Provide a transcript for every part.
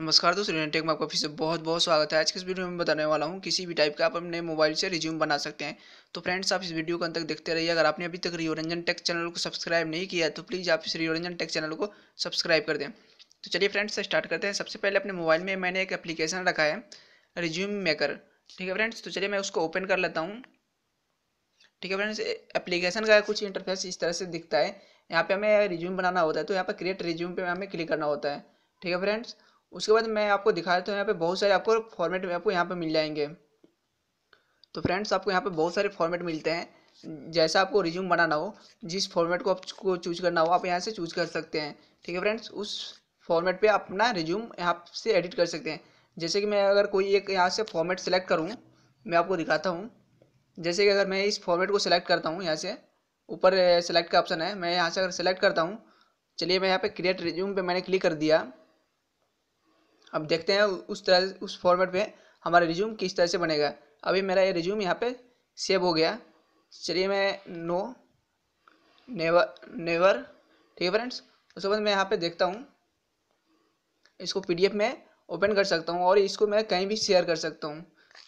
नमस्कार दोस्तों टेक में आपका फिर से बहुत बहुत स्वागत है आज के इस वीडियो में बताने वाला हूँ किसी भी टाइप का आप अपने मोबाइल से रिज्यूम बना सकते हैं तो फ्रेंड्स आप इस वीडियो को अंत तक देखते रहिए अगर आपने अभी तक रियोरंजन टेक चैनल को सब्सक्राइब नहीं किया तो प्लीज़ आप इस रियोरंजन टेक चैनल को सब्सक्राइब कर दें तो चलिए फ्रेंड्स स्टार्ट करते हैं सबसे पहले अपने मोबाइल में मैंने एक एप्लीकेशन रखा है रिज्यूम मेकर ठीक है फ्रेंड्स तो चलिए मैं उसको ओपन कर लेता हूँ ठीक है फ्रेंड्स एप्लीकेशन का कुछ इंटरफेस इस तरह से दिखता है यहाँ पे हमें रिज्यूम बनाना होता है तो यहाँ पर क्रिएट रिज्यूम पे हमें क्लिक करना होता है ठीक है फ्रेंड्स उसके बाद मैं आपको दिखा देता हूँ यहाँ पे बहुत सारे आपको फॉर्मेट में आपको यहाँ पे मिल जाएंगे तो फ्रेंड्स आपको यहाँ पे बहुत सारे फॉर्मेट मिलते हैं जैसा आपको रिज्यूम बनाना हो जिस फॉर्मेट को आपको चूज करना हो आप यहाँ से चूज कर सकते हैं ठीक है फ्रेंड्स उस फॉर्मेट पर आप अपना रिज्यूम यहाँ से एडिट कर सकते हैं जैसे कि मैं अगर कोई एक यहाँ से फॉर्मेट सेलेक्ट करूँ मैं आपको दिखाता हूँ जैसे कि अगर मैं इस फॉर्मेट को सिलेक्ट करता हूँ यहाँ से ऊपर सेलेक्ट का ऑप्शन है मैं यहाँ से अगर सेलेक्ट करता हूँ चलिए मैं यहाँ पे क्रिएट रिज्यूम पे मैंने क्लिक कर दिया अब देखते हैं उस तरह उस फॉर्मेट में हमारा रिज्यूम किस तरह से बनेगा अभी मेरा ये रिज्यूम यहाँ पे सेव हो गया चलिए मैं नो नेवर नेवर ठीक है फ्रेंड्स उसके बाद मैं यहाँ पे देखता हूँ इसको पीडीएफ में ओपन कर सकता हूँ और इसको मैं कहीं भी शेयर कर सकता हूँ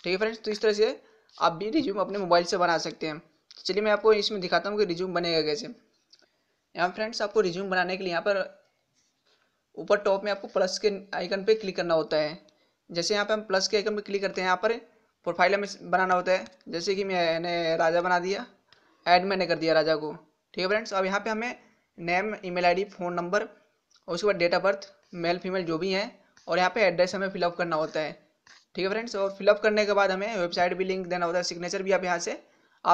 ठीक है फ्रेंड्स तो इस तरह से आप भी रिज्यूम अपने मोबाइल से बना सकते हैं चलिए मैं आपको इसमें दिखाता हूँ कि रिज्यूम बनेगा कैसे यहाँ फ्रेंड्स आपको रिज्यूम बनाने के लिए यहाँ पर ऊपर टॉप में आपको प्लस के आइकन पे क्लिक करना होता है जैसे यहाँ पे हम प्लस के आइकन पे क्लिक करते हैं यहाँ पर प्रोफाइल हमें बनाना होता है जैसे कि मैंने राजा बना दिया ऐड मैंने कर दिया राजा को ठीक है फ्रेंड्स अब यहाँ पे हमें name email ID phone number और उसके बाद date of birth male female जो भी हैं और यहाँ पर एड्रेस हमें फिलअप करना होता है ठीक है फ्रेंड्स और फिलअप करने के बाद हमें वेबसाइट भी लिंक देना होता है सिग्नेचर भी आप यहाँ से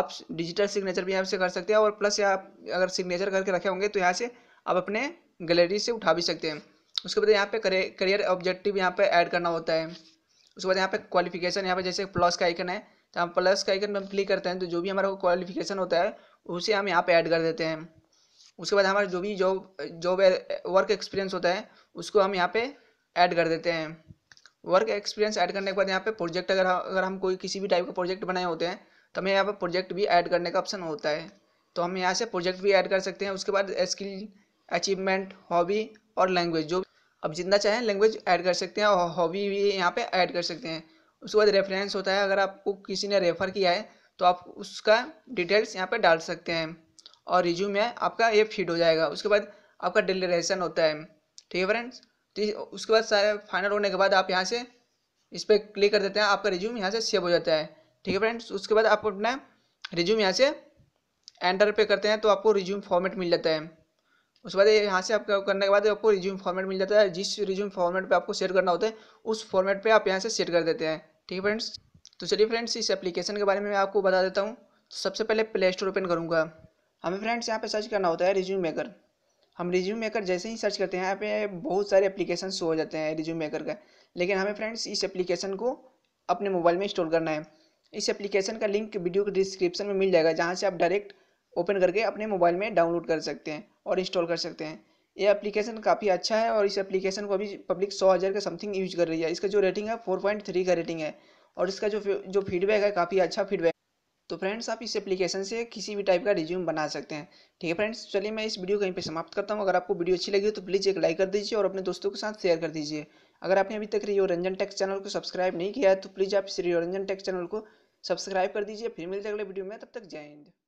आप डिजिटल सिग्नेचर भी यहाँ से कर सकते हैं और प्लस आप अगर सिग्नेचर करके रखे होंगे तो यहाँ से आप अपने गैलरी से उठा भी सकते हैं उसके बाद यहाँ पे करियर ऑब्जेक्टिव यहाँ पे ऐड करना होता है उसके बाद यहाँ पे क्वालिफिकेशन यहाँ पे जैसे प्लस का आइकन है तो हम प्लस का आइकन पर क्लिक करते हैं तो जो भी हमारा क्वालिफिकेशन होता है उसे हम यहाँ पे ऐड कर देते हैं उसके बाद हमारा जो भी जॉब जॉब वर्क एक्सपीरियंस होता है उसको हम यहाँ पे ऐड कर देते हैं वर्क एक्सपीरियंस ऐड करने के बाद यहाँ पे प्रोजेक्ट अगर अगर हम कोई किसी भी टाइप का प्रोजेक्ट बनाए होते हैं तो हमें यहाँ पर प्रोजेक्ट भी ऐड करने का ऑप्शन होता है तो हम यहाँ से प्रोजेक्ट भी ऐड कर सकते हैं उसके बाद स्किल अचीवमेंट हॉबी और लैंग्वेज जो अब जितना चाहें लैंग्वेज ऐड कर सकते हैं और हॉबी भी यहाँ पे ऐड कर सकते हैं उसके बाद रेफरेंस होता है अगर आपको किसी ने रेफ़र किया है तो आप उसका डिटेल्स यहाँ पे डाल सकते हैं और रिज्यूम में आपका ये फीड हो जाएगा उसके बाद आपका डिलेशन होता है ठीक है फ्रेंड्स तो उसके बाद सारे फाइनल होने के बाद आप यहाँ से इस पर क्लिक कर देते हैं आपका रिज्यूम यहाँ से सेव हो जाता है ठीक है फ्रेंड्स उसके बाद आप अपना रिज्यूम यहाँ से एंटर पे करते हैं तो आपको रिज्यूम फॉर्मेट मिल जाता है उसके बाद यहाँ से आपको करने के बाद आपको रिज्यूम फॉर्मेट मिल जाता है जिस रिज्यूम फॉर्मेट पे आपको सेट करना होता है उस फॉर्मेट पे आप यहाँ से सेट कर देते हैं ठीक है फ्रेंड्स तो चलिए फ्रेंड्स इस एप्लीकेशन के बारे में मैं आपको बता देता हूँ तो सबसे पहले प्ले स्टोर ओपन करूँगा हमें फ्रेंड्स यहाँ पे सर्च करना होता है रिज्यूम मेकर हम रिज्यूम मेकर जैसे ही सर्च करते हैं यहाँ पे बहुत सारे एप्लीकेशन शो हो जाते हैं रिज्यूम मेकर का लेकिन हमें फ्रेंड्स इस एप्लीकेशन को अपने मोबाइल में इंस्टॉल करना है इस एप्लीकेशन का लिंक वीडियो के डिस्क्रिप्शन में मिल जाएगा जहाँ से आप डायरेक्ट ओपन करके अपने मोबाइल में डाउनलोड कर सकते हैं और इंस्टॉल कर सकते हैं ये एप्लीकेशन काफ़ी अच्छा है और इस एप्लीकेशन को अभी पब्लिक सौ हज़ार का समथिंग यूज कर रही है इसका जो रेटिंग है फोर पॉइंट थ्री का रेटिंग है और इसका जो जो फीडबैक है काफ़ी अच्छा फीडबैक तो फ्रेंड्स आप इस एप्लीकेशन से किसी भी टाइप का रिज्यूम बना सकते हैं ठीक है फ्रेंड्स चलिए मैं इस वीडियो कहीं पर समाप्त करता हूँ अगर आपको वीडियो अच्छी लगी हो तो प्लीज़ एक लाइक कर दीजिए और अपने दोस्तों के साथ शेयर कर दीजिए अगर आपने अभी तक रियो रंजन टेक्स चैनल को सब्सक्राइब नहीं किया है तो प्लीज़ आप इस रियो रंजन टेक्स चैनल को सब्सक्राइब कर दीजिए फिर मिलते अगले वीडियो में तब तक जय हिंद